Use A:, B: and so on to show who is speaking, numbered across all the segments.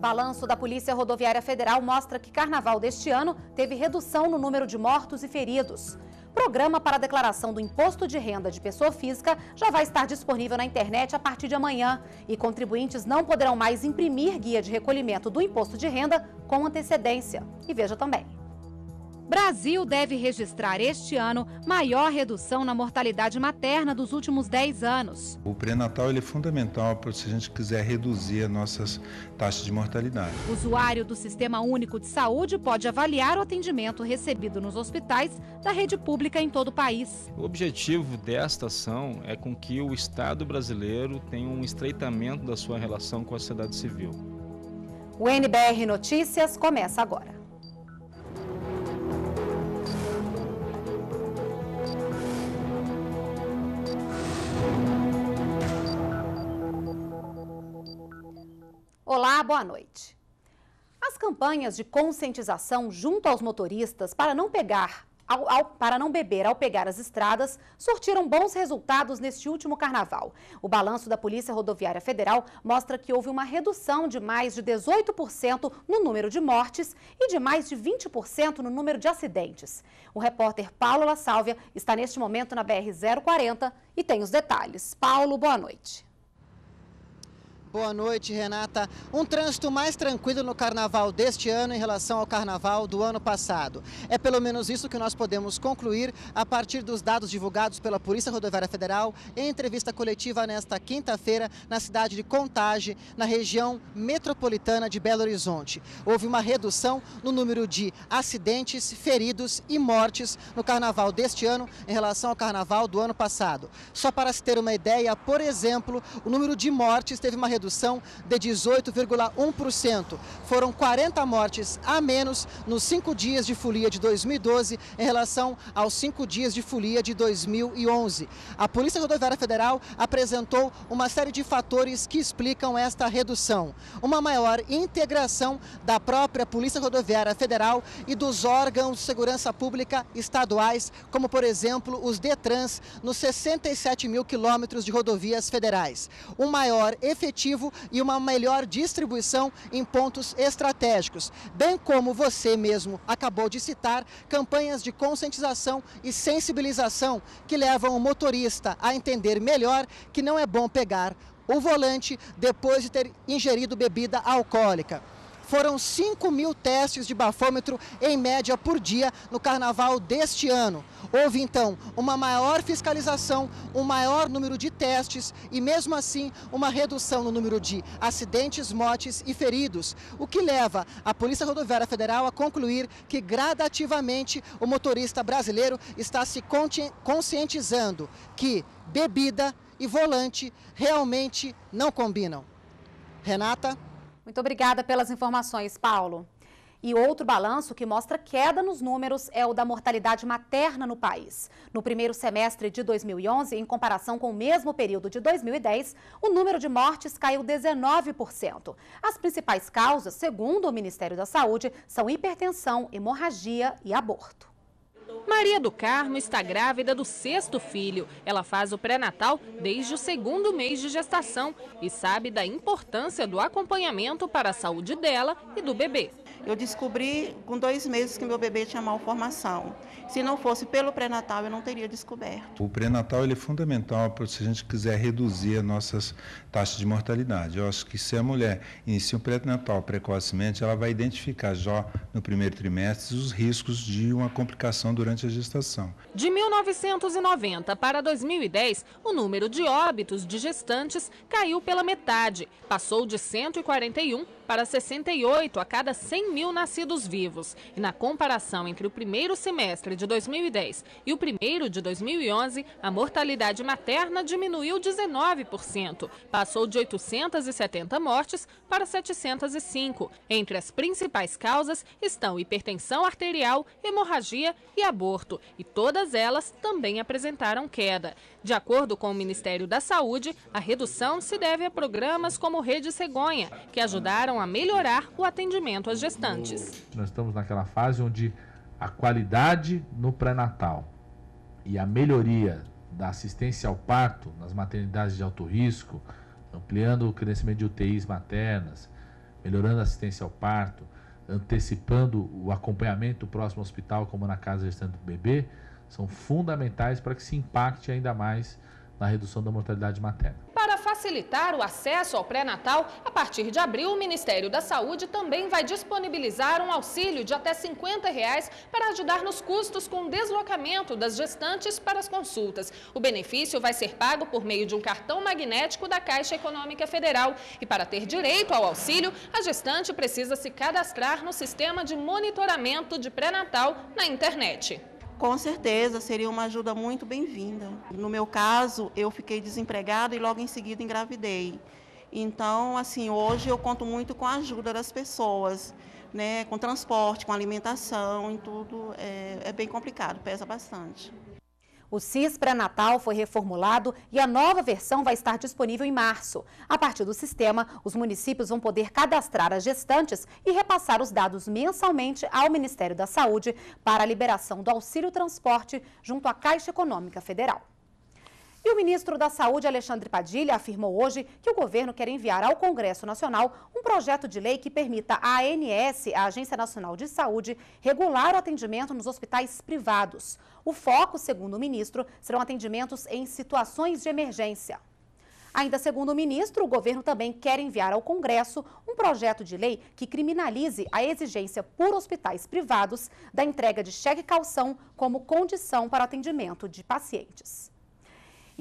A: Balanço da Polícia Rodoviária Federal mostra que carnaval deste ano teve redução no número de mortos e feridos. Programa para a declaração do imposto de renda de pessoa física já vai estar disponível na internet a partir de amanhã e contribuintes não poderão mais imprimir guia de recolhimento do imposto de renda com antecedência. E veja também. Brasil deve registrar este ano maior redução na mortalidade materna dos últimos 10 anos.
B: O pré-natal é fundamental para se a gente quiser reduzir as nossas taxas de mortalidade.
A: O usuário do Sistema Único de Saúde pode avaliar o atendimento recebido nos hospitais da rede pública em todo o país.
B: O objetivo
C: desta ação é com que o Estado brasileiro tenha um estreitamento da sua relação com a sociedade civil.
A: O NBR Notícias começa agora. Olá, boa noite. As campanhas de conscientização junto aos motoristas para não pegar ao, ao, para não beber ao pegar as estradas, sortiram bons resultados neste último carnaval. O balanço da Polícia Rodoviária Federal mostra que houve uma redução de mais de 18% no número de mortes e de mais de 20% no número de acidentes. O repórter Paulo La Sálvia está neste momento na BR-040 e tem os detalhes. Paulo, boa noite.
D: Boa noite, Renata. Um trânsito mais tranquilo no carnaval deste ano em relação ao carnaval do ano passado. É pelo menos isso que nós podemos concluir a partir dos dados divulgados pela Polícia Rodoviária Federal em entrevista coletiva nesta quinta-feira na cidade de Contagem, na região metropolitana de Belo Horizonte. Houve uma redução no número de acidentes, feridos e mortes no carnaval deste ano em relação ao carnaval do ano passado. Só para se ter uma ideia, por exemplo, o número de mortes teve uma redução redução de 18,1%. Foram 40 mortes a menos nos cinco dias de folia de 2012 em relação aos cinco dias de folia de 2011. A Polícia Rodoviária Federal apresentou uma série de fatores que explicam esta redução. Uma maior integração da própria Polícia Rodoviária Federal e dos órgãos de segurança pública estaduais, como por exemplo os DETRANS, nos 67 mil quilômetros de rodovias federais. Um maior efetivo efetivo e uma melhor distribuição em pontos estratégicos, bem como você mesmo acabou de citar, campanhas de conscientização e sensibilização que levam o motorista a entender melhor que não é bom pegar o volante depois de ter ingerido bebida alcoólica foram 5 mil testes de bafômetro em média por dia no carnaval deste ano. Houve então uma maior fiscalização, um maior número de testes e mesmo assim uma redução no número de acidentes, mortes e feridos, o que leva a Polícia Rodoviária Federal a concluir que gradativamente o motorista brasileiro está se conscientizando que bebida e volante realmente não combinam.
A: Renata? Muito obrigada pelas informações, Paulo. E outro balanço que mostra queda nos números é o da mortalidade materna no país. No primeiro semestre de 2011, em comparação com o mesmo período de 2010, o número de mortes caiu 19%. As principais causas, segundo o Ministério da Saúde, são hipertensão, hemorragia e aborto. Maria do Carmo está grávida do sexto filho.
E: Ela faz o pré-natal desde o segundo mês de gestação e sabe da importância do acompanhamento para a saúde dela e do bebê. Eu descobri com dois meses
F: que meu bebê tinha malformação. Se não fosse pelo pré-natal, eu não teria descoberto.
B: O pré-natal ele é fundamental para se a gente quiser reduzir as nossas taxas de mortalidade. Eu acho que se a mulher inicia o pré-natal precocemente, ela vai identificar já no primeiro trimestre os riscos de uma complicação durante a gestação.
E: De 1990 para 2010, o número de óbitos de gestantes caiu pela metade, passou de 141 para 68 a cada 100 mil nascidos vivos. E na comparação entre o primeiro semestre de 2010 e o primeiro de 2011, a mortalidade materna diminuiu 19%, passou de 870 mortes para 705. Entre as principais causas estão hipertensão arterial, hemorragia e aborto, e todas elas também apresentaram queda. De acordo com o Ministério da Saúde, a redução se deve a programas como Rede Cegonha, que ajudaram a melhorar o atendimento às gestantes.
B: Nós estamos naquela fase onde a qualidade no pré-natal e a melhoria da assistência ao parto nas maternidades de alto risco, ampliando o crescimento de UTIs maternas, melhorando a assistência ao parto, antecipando o acompanhamento próximo ao hospital, como na casa gestante do bebê, são fundamentais para que se impacte ainda mais na redução da mortalidade materna.
E: Para facilitar o acesso ao pré-natal, a partir de abril, o Ministério da Saúde também vai disponibilizar um auxílio de até 50 reais para ajudar nos custos com o deslocamento das gestantes para as consultas. O benefício vai ser pago por meio de um cartão magnético da Caixa Econômica Federal. E para ter direito ao auxílio, a gestante precisa se cadastrar no sistema de monitoramento de pré-natal na internet.
F: Com certeza, seria uma ajuda muito bem-vinda. No meu caso, eu fiquei desempregada e logo em seguida engravidei. Então, assim, hoje eu conto muito com a ajuda das pessoas, né? Com transporte, com alimentação, em tudo. É, é bem complicado, pesa bastante.
C: O
A: CIS pré-natal foi reformulado e a nova versão vai estar disponível em março. A partir do sistema, os municípios vão poder cadastrar as gestantes e repassar os dados mensalmente ao Ministério da Saúde para a liberação do auxílio transporte junto à Caixa Econômica Federal. E o ministro da Saúde, Alexandre Padilha, afirmou hoje que o governo quer enviar ao Congresso Nacional um projeto de lei que permita à ANS, a Agência Nacional de Saúde, regular o atendimento nos hospitais privados. O foco, segundo o ministro, serão atendimentos em situações de emergência. Ainda segundo o ministro, o governo também quer enviar ao Congresso um projeto de lei que criminalize a exigência por hospitais privados da entrega de cheque calção como condição para atendimento de pacientes.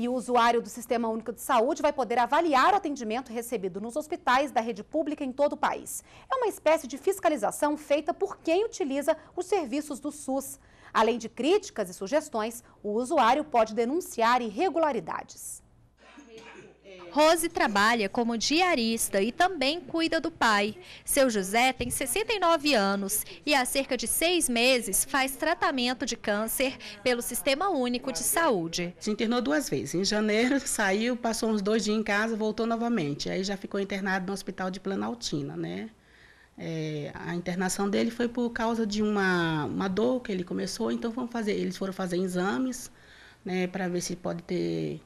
A: E o usuário do Sistema Único de Saúde vai poder avaliar o atendimento recebido nos hospitais da rede pública em todo o país. É uma espécie de fiscalização feita por quem utiliza os serviços do SUS. Além de críticas e sugestões, o usuário pode denunciar
G: irregularidades. Rose trabalha como diarista e também cuida do pai. Seu José tem 69 anos e há cerca de seis meses faz tratamento de câncer pelo Sistema Único de Saúde. Se internou duas vezes. Em janeiro saiu, passou uns dois dias em casa, voltou novamente. Aí já ficou internado no hospital
A: de Planaltina, né? É, a internação dele foi por causa de uma, uma dor que ele começou, então vamos fazer, eles foram fazer exames né, para ver se pode ter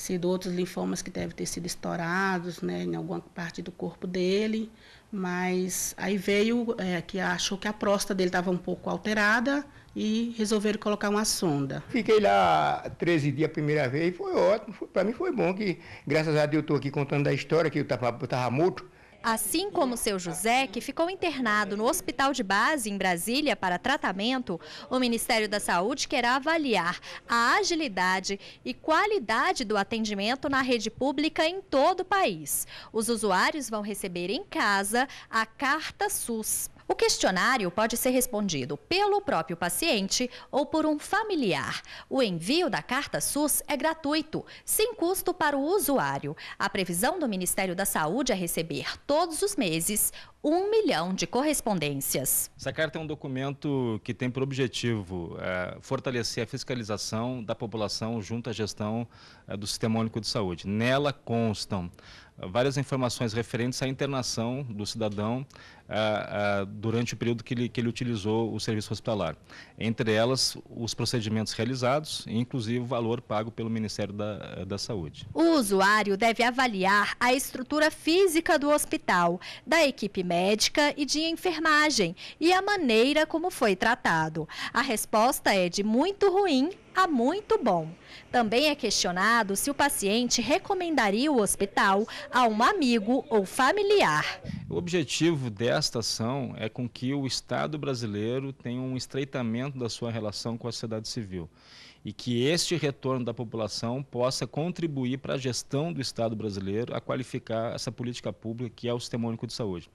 A: sido outros linfomas que devem ter sido estourados né, em alguma parte do corpo dele, mas aí veio é, que achou que a próstata dele estava um pouco
C: alterada e resolveram colocar uma sonda. Fiquei lá 13 dias a primeira vez e foi ótimo, para mim foi bom que, graças a Deus, eu estou aqui contando a história que eu estava morto,
G: Assim como seu José, que ficou internado no hospital de base em Brasília para tratamento, o Ministério da Saúde querá avaliar a agilidade e qualidade do atendimento na rede pública em todo o país. Os usuários vão receber em casa a Carta SUS. O questionário pode ser respondido pelo próprio paciente ou por um familiar. O envio da carta SUS é gratuito, sem custo para o usuário. A previsão do Ministério da Saúde é receber todos os meses um milhão de correspondências.
C: Essa carta é um documento que tem por objetivo é, fortalecer a fiscalização da população junto à gestão é, do Sistema Único de Saúde. Nela constam é, várias informações referentes à internação do cidadão é, é, durante o período que ele, que ele utilizou o serviço hospitalar. Entre elas, os procedimentos realizados, inclusive o valor pago pelo Ministério da, da Saúde.
G: O usuário deve avaliar a estrutura física do hospital, da equipe médica e de enfermagem e a maneira como foi tratado. A resposta é de muito ruim a muito bom. Também é questionado se o paciente recomendaria o hospital a um amigo ou familiar.
C: O objetivo desta ação é com que o Estado brasileiro tenha um estreitamento da sua relação com a sociedade civil e que este retorno da população possa contribuir para a gestão do Estado brasileiro a qualificar essa política pública que é o sistema único de saúde.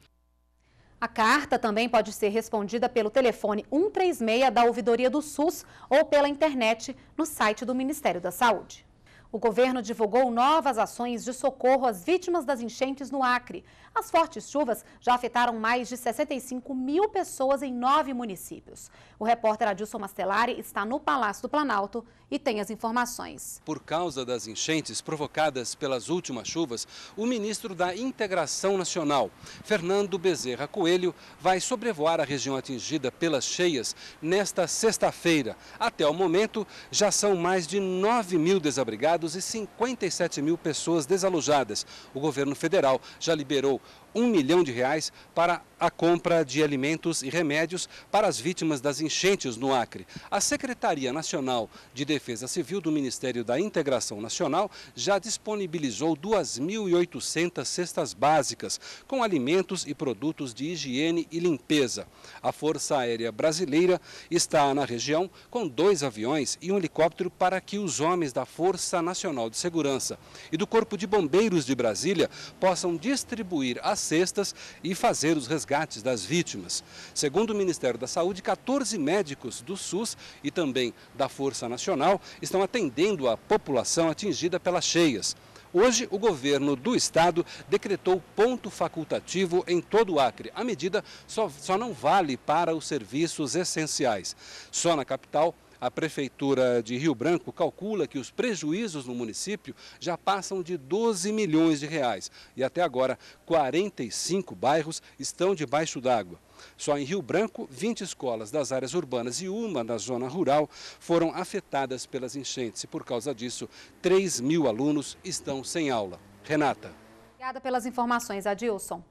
A: A carta também pode ser respondida pelo telefone 136 da Ouvidoria do SUS ou pela internet no site do Ministério da Saúde. O governo divulgou novas ações de socorro às vítimas das enchentes no Acre. As fortes chuvas já afetaram mais de 65 mil pessoas em nove municípios. O repórter Adilson Mastelari está no Palácio do Planalto e tem as informações.
B: Por causa das enchentes provocadas pelas últimas chuvas, o ministro da Integração Nacional, Fernando Bezerra Coelho, vai sobrevoar a região atingida pelas cheias nesta sexta-feira. Até o momento, já são mais de 9 mil desabrigados e 57 mil pessoas desalojadas. O governo federal já liberou um milhão de reais para a compra de alimentos e remédios para as vítimas das enchentes no Acre. A Secretaria Nacional de Defesa Civil do Ministério da Integração Nacional já disponibilizou 2.800 cestas básicas com alimentos e produtos de higiene e limpeza. A Força Aérea Brasileira está na região com dois aviões e um helicóptero para que os homens da Força Nacional de Segurança e do Corpo de Bombeiros de Brasília possam distribuir as cestas e fazer os resgates das vítimas. Segundo o Ministério da Saúde, 14 médicos do SUS e também da Força Nacional estão atendendo a população atingida pelas cheias. Hoje, o governo do estado decretou ponto facultativo em todo o Acre. A medida só, só não vale para os serviços essenciais. Só na capital, a Prefeitura de Rio Branco calcula que os prejuízos no município já passam de 12 milhões de reais e até agora 45 bairros estão debaixo d'água. Só em Rio Branco, 20 escolas das áreas urbanas e uma da zona rural foram afetadas pelas enchentes e, por causa disso, 3 mil alunos estão sem aula. Renata.
A: Obrigada pelas informações, Adilson.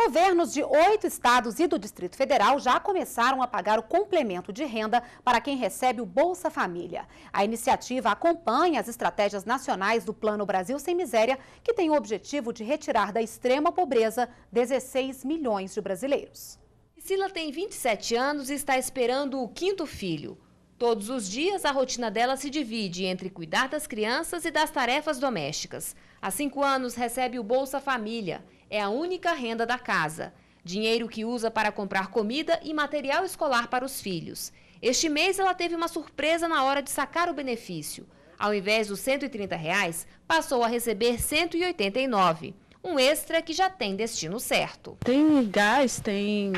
A: Governos de oito estados e do Distrito Federal já começaram a pagar o complemento de renda para quem recebe o Bolsa Família. A iniciativa acompanha as estratégias nacionais do Plano Brasil Sem Miséria, que tem o objetivo de retirar da extrema pobreza
H: 16 milhões de brasileiros. Priscila tem 27 anos e está esperando o quinto filho. Todos os dias, a rotina dela se divide entre cuidar das crianças e das tarefas domésticas. Há cinco anos, recebe o Bolsa Família é a única renda da casa. Dinheiro que usa para comprar comida e material escolar para os filhos. Este mês ela teve uma surpresa na hora de sacar o benefício. Ao invés dos 130 reais, passou a receber 189. Um extra que já tem destino certo.
E: Tem gás, tem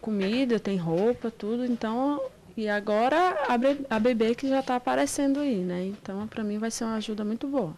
E: comida, tem roupa, tudo. Então, e agora a, bebê que já está aparecendo aí, né? Então, para mim vai ser uma ajuda
H: muito boa.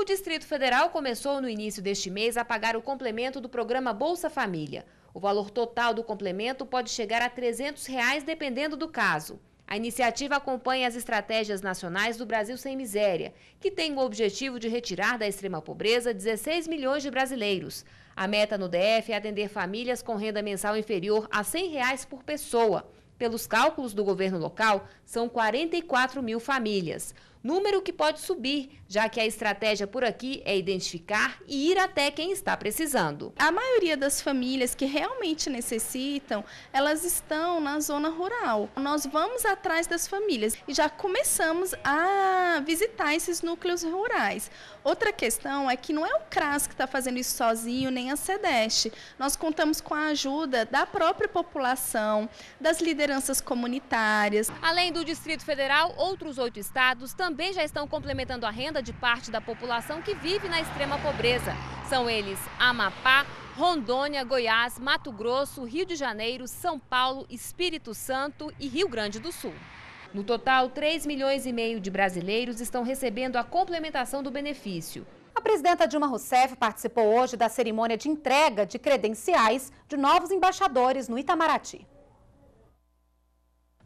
H: O Distrito Federal começou no início deste mês a pagar o complemento do programa Bolsa Família. O valor total do complemento pode chegar a R$ 300, reais, dependendo do caso. A iniciativa acompanha as estratégias nacionais do Brasil Sem Miséria, que tem o objetivo de retirar da extrema pobreza 16 milhões de brasileiros. A meta no DF é atender famílias com renda mensal inferior a R$ 100 reais por pessoa. Pelos cálculos do governo local, são 44 mil famílias número que pode subir, já
G: que a estratégia por aqui é identificar e ir até quem está precisando. A maioria das famílias que realmente necessitam, elas estão na zona rural. Nós vamos atrás das famílias e já começamos a visitar esses núcleos rurais. Outra questão é que não é o CRAS que está fazendo isso sozinho, nem a SEDEST. Nós contamos com a ajuda da própria população, das lideranças comunitárias.
H: Além do Distrito Federal, outros oito estados também também já estão complementando a renda de parte da população que vive na extrema pobreza. São eles Amapá, Rondônia, Goiás, Mato Grosso, Rio de Janeiro, São Paulo, Espírito Santo e Rio Grande do Sul. No total, 3 milhões e meio de brasileiros estão recebendo a complementação do benefício. A presidenta Dilma Rousseff participou hoje da cerimônia de entrega de
A: credenciais de novos embaixadores no Itamaraty.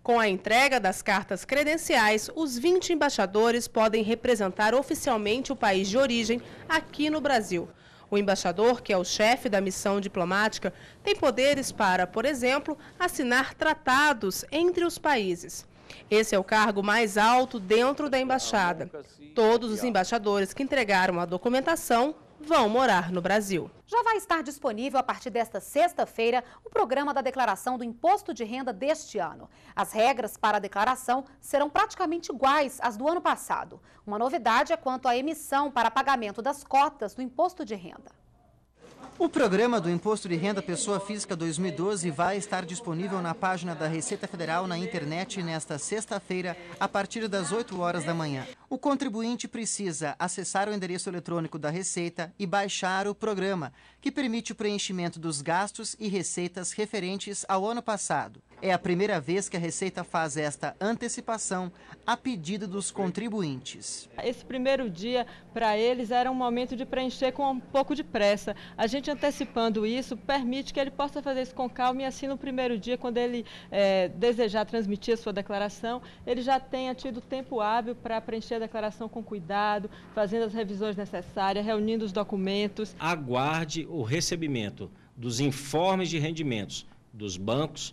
A: Com
E: a entrega das cartas credenciais, os 20 embaixadores podem representar oficialmente o país de origem aqui no Brasil. O embaixador, que é o chefe da missão diplomática, tem poderes para, por exemplo, assinar tratados entre os países. Esse é o cargo mais alto dentro da embaixada. Todos os embaixadores que entregaram a documentação vão morar no Brasil.
A: Já vai estar disponível a partir desta sexta-feira o programa da declaração do imposto de renda deste ano. As regras para a declaração serão praticamente iguais às do ano passado. Uma novidade é quanto à emissão para pagamento das cotas do imposto de renda.
D: O programa do Imposto de Renda Pessoa Física 2012 vai estar disponível na página da Receita Federal na internet nesta sexta-feira, a partir das 8 horas da manhã. O contribuinte precisa acessar o endereço eletrônico da Receita e baixar o programa, que permite o preenchimento dos gastos e receitas referentes ao ano passado. É a primeira vez que a Receita faz esta antecipação a pedido dos contribuintes. Esse primeiro dia,
F: para eles, era um momento de preencher com um pouco de pressa. A gente antecipando isso permite que ele possa fazer isso com calma e assim no primeiro dia, quando ele é, desejar transmitir a sua declaração, ele já tenha tido tempo hábil para preencher a declaração com cuidado, fazendo as revisões necessárias, reunindo os documentos.
C: Aguarde o recebimento dos informes de rendimentos dos bancos,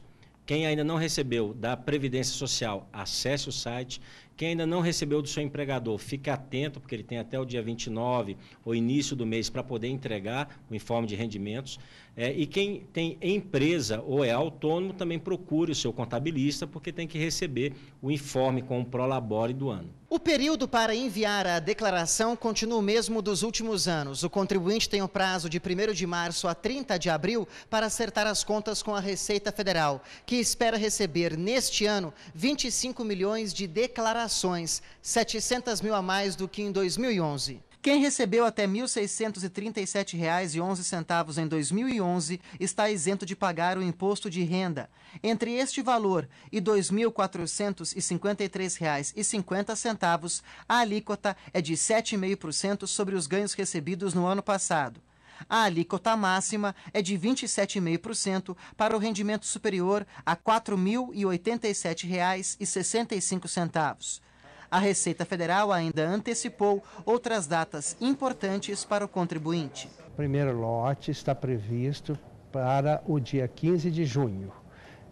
C: quem ainda não recebeu da Previdência Social, acesse o site quem ainda não recebeu do seu empregador, fique atento, porque ele tem até o dia 29 ou início do mês para poder entregar o informe de rendimentos. É, e quem tem empresa ou é autônomo, também procure o seu contabilista, porque tem que receber o informe com o Prolabore do ano.
D: O período para enviar a declaração continua o mesmo dos últimos anos. O contribuinte tem o prazo de 1 de março a 30 de abril para acertar as contas com a Receita Federal, que espera receber neste ano 25 milhões de declarações ações, 700 mil a mais do que em 2011. Quem recebeu até R$ 1.637,11 em 2011 está isento de pagar o imposto de renda. Entre este valor e R$ 2.453,50, a alíquota é de 7,5% sobre os ganhos recebidos no ano passado a alíquota máxima é de 27,5% para o rendimento superior a R$ 4.087,65. A Receita Federal ainda antecipou outras datas importantes para o contribuinte.
B: O primeiro lote está previsto para o dia 15 de junho.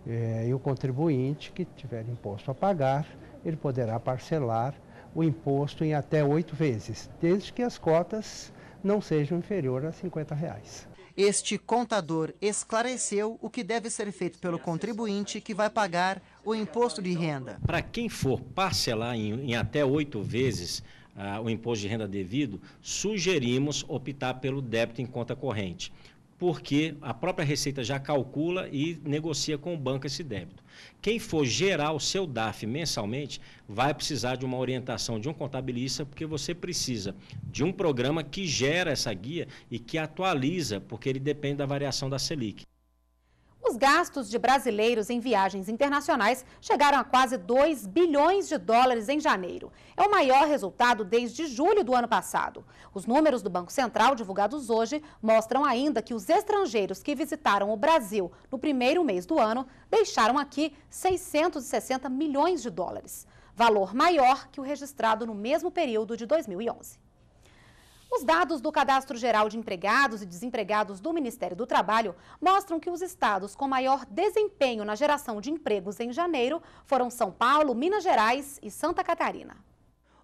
B: É, e o contribuinte que tiver imposto a pagar, ele poderá parcelar o imposto em até oito vezes, desde que as cotas não sejam inferior a 50 reais. Este contador
D: esclareceu o que deve ser feito pelo contribuinte que vai pagar o imposto de renda.
C: Para quem for parcelar em, em até oito vezes ah, o imposto de renda devido, sugerimos optar pelo débito em conta corrente porque a própria Receita já calcula e negocia com o banco esse débito. Quem for gerar o seu DAF mensalmente vai precisar de uma orientação de um contabilista, porque você precisa de um programa que gera essa guia e que atualiza, porque ele depende da variação da Selic.
A: Os gastos de brasileiros em viagens internacionais chegaram a quase 2 bilhões de dólares em janeiro. É o maior resultado desde julho do ano passado. Os números do Banco Central divulgados hoje mostram ainda que os estrangeiros que visitaram o Brasil no primeiro mês do ano deixaram aqui 660 milhões de dólares, valor maior que o registrado no mesmo período de 2011. Os dados do Cadastro Geral de Empregados e Desempregados do Ministério do Trabalho mostram que os estados com maior desempenho na geração de empregos em janeiro foram São Paulo, Minas Gerais e Santa Catarina.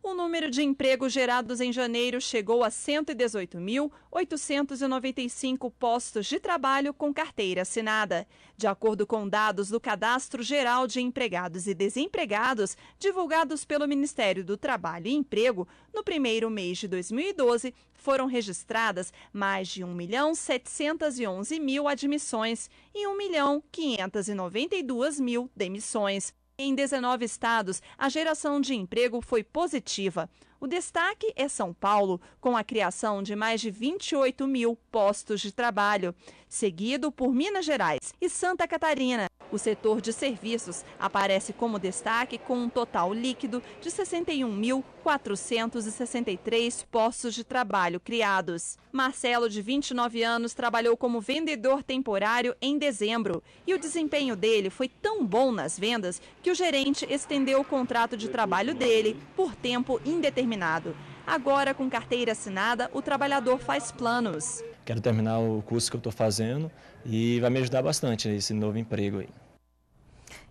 F: O número de empregos gerados em janeiro chegou a 118.895 postos de trabalho com carteira assinada. De acordo com dados do Cadastro Geral de Empregados e Desempregados, divulgados pelo Ministério do Trabalho e Emprego, no primeiro mês de 2012, foram registradas mais de 1 milhão 711 mil admissões e 1 milhão 592 mil demissões. Em 19 estados, a geração de emprego foi positiva. O destaque é São Paulo, com a criação de mais de 28 mil postos de trabalho, seguido por Minas Gerais e Santa Catarina, o setor de serviços aparece como destaque com um total líquido de 61.463 postos de trabalho criados. Marcelo, de 29 anos, trabalhou como vendedor temporário em dezembro e o desempenho dele foi tão bom nas vendas que o gerente estendeu o contrato de trabalho dele por tempo indeterminado. Agora, com carteira assinada, o trabalhador faz planos.
C: Quero terminar o curso que eu estou fazendo e vai me ajudar bastante nesse novo emprego aí.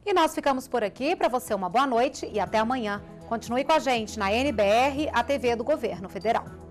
A: E nós ficamos por aqui. Para você, uma boa noite e até amanhã. Continue com a gente na NBR, a TV do Governo Federal.